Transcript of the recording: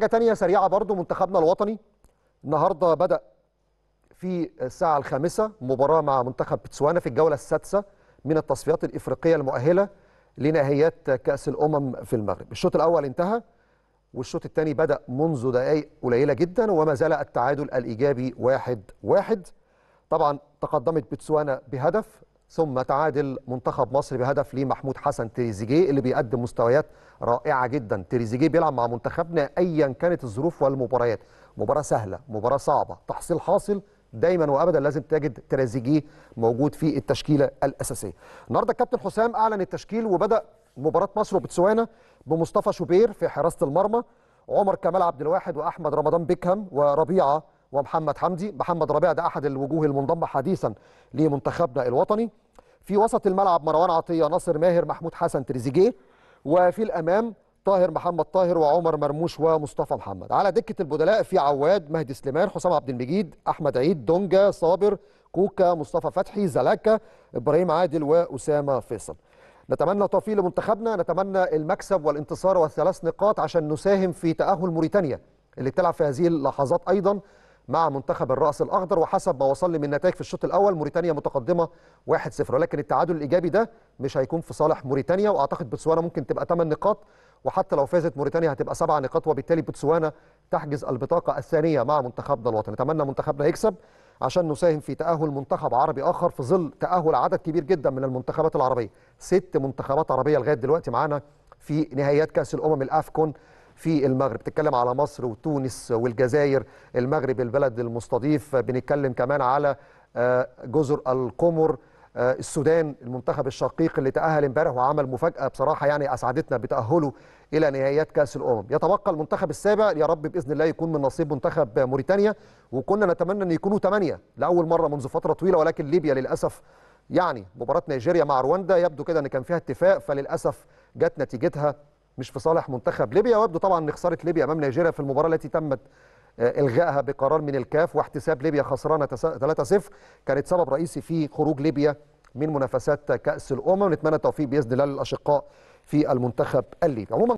حاجة تانية سريعة برضو منتخبنا الوطني النهاردة بدأ في الساعة الخامسة مباراة مع منتخب بتسوانا في الجولة السادسة من التصفيات الإفريقية المؤهلة لنهائيات كأس الأمم في المغرب الشوط الأول انتهى والشوط الثاني بدأ منذ دقائق قليلة جدا وما زال التعادل الإيجابي واحد واحد طبعا تقدمت بتسوانا بهدف ثم تعادل منتخب مصر بهدف لمحمود حسن تريزيجيه اللي بيقدم مستويات رائعه جدا تريزيجيه بيلعب مع منتخبنا ايا كانت الظروف والمباريات مباراه سهله مباراه صعبه تحصيل حاصل دايما وابدا لازم تجد تريزيجيه موجود في التشكيله الاساسيه النهارده الكابتن حسام اعلن التشكيل وبدا مباراه مصر وبتسوانا بمصطفى شوبير في حراسه المرمى عمر كمال عبد الواحد واحمد رمضان بيكهام وربيعه ومحمد حمدي محمد ربيع ده احد الوجوه المنضمه حديثا لمنتخبنا الوطني في وسط الملعب مروان عطيه ناصر ماهر محمود حسن تريزيجيه وفي الامام طاهر محمد طاهر وعمر مرموش ومصطفى محمد على دكه البدلاء في عواد مهدي سليمان حسام عبد المجيد احمد عيد دونجا صابر كوكا مصطفى فتحي زلاكا ابراهيم عادل واسامه فيصل نتمنى التوفيق لمنتخبنا نتمنى المكسب والانتصار والثلاث نقاط عشان نساهم في تاهل موريتانيا اللي بتلعب في هذه اللحظات ايضا مع منتخب الرأس الأخضر وحسب ما وصل لي من نتائج في الشوط الأول موريتانيا متقدمة 1-0 ولكن التعادل الإيجابي ده مش هيكون في صالح موريتانيا وأعتقد بوتسوانا ممكن تبقى 8 نقاط وحتى لو فازت موريتانيا هتبقى 7 نقاط وبالتالي بوتسوانا تحجز البطاقة الثانية مع منتخبنا الوطني نتمنى منتخبنا يكسب عشان نساهم في تأهل منتخب عربي آخر في ظل تأهل عدد كبير جدا من المنتخبات العربية ست منتخبات عربية لغاية دلوقتي معانا في نهائيات كأس الأمم الأفكون في المغرب بتتكلم على مصر وتونس والجزائر المغرب البلد المستضيف بنتكلم كمان على آه، جزر القمر آه، السودان المنتخب الشقيق اللي تأهل امبارح وعمل مفاجأة بصراحة يعني أسعدتنا بتأهله إلى نهائيات كأس الأمم يتبقى المنتخب السابع يا رب بإذن الله يكون من نصيب منتخب موريتانيا وكنا نتمنى أن يكونوا ثمانية لأول مرة منذ فترة طويلة ولكن ليبيا للأسف يعني مباراة نيجيريا مع رواندا يبدو كده أن كان فيها اتفاق فللأسف جت نتيجتها مش في صالح منتخب ليبيا ويبدو طبعا ان خساره ليبيا امام نيجيريا في المباراه التي تمت آه، الغائها بقرار من الكاف واحتساب ليبيا خسرانه 3-0 كانت سبب رئيسي في خروج ليبيا من منافسات كاس الامم نتمنى التوفيق باذن الله للاشقاء في المنتخب الليبي